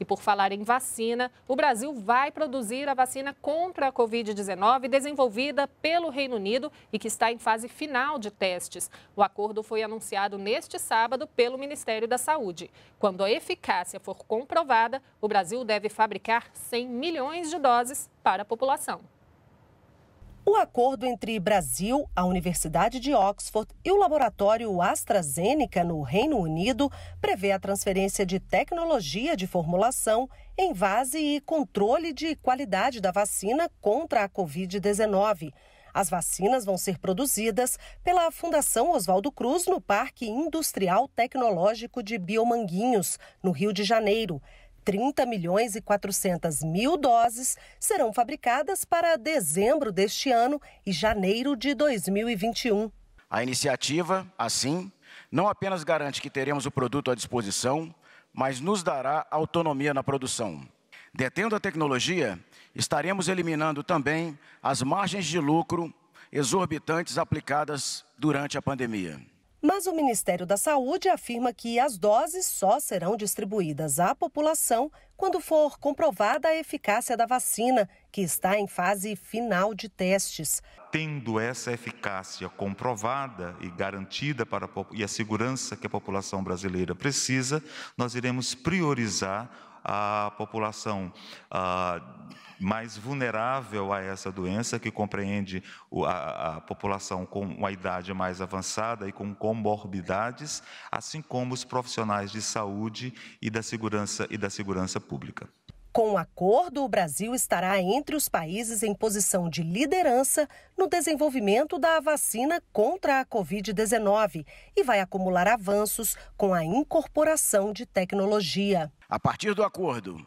E por falar em vacina, o Brasil vai produzir a vacina contra a Covid-19 desenvolvida pelo Reino Unido e que está em fase final de testes. O acordo foi anunciado neste sábado pelo Ministério da Saúde. Quando a eficácia for comprovada, o Brasil deve fabricar 100 milhões de doses para a população. O acordo entre Brasil, a Universidade de Oxford e o laboratório AstraZeneca no Reino Unido prevê a transferência de tecnologia de formulação, envase e controle de qualidade da vacina contra a Covid-19. As vacinas vão ser produzidas pela Fundação Oswaldo Cruz no Parque Industrial Tecnológico de Biomanguinhos, no Rio de Janeiro. 30 milhões e 400 mil doses serão fabricadas para dezembro deste ano e janeiro de 2021. A iniciativa, assim, não apenas garante que teremos o produto à disposição, mas nos dará autonomia na produção. Detendo a tecnologia, estaremos eliminando também as margens de lucro exorbitantes aplicadas durante a pandemia. Mas o Ministério da Saúde afirma que as doses só serão distribuídas à população quando for comprovada a eficácia da vacina, que está em fase final de testes. Tendo essa eficácia comprovada e garantida para a, e a segurança que a população brasileira precisa, nós iremos priorizar a população ah, mais vulnerável a essa doença, que compreende a, população com uma idade mais avançada e com comorbidades, assim como os profissionais de saúde e da segurança e da segurança pública. Com o acordo, o Brasil estará entre os países em posição de liderança no desenvolvimento da vacina contra a Covid-19 e vai acumular avanços com a incorporação de tecnologia. A partir do acordo,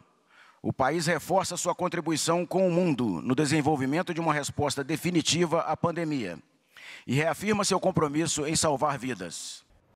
o país reforça sua contribuição com o mundo no desenvolvimento de uma resposta definitiva à pandemia e reafirma seu compromisso em salvar vidas.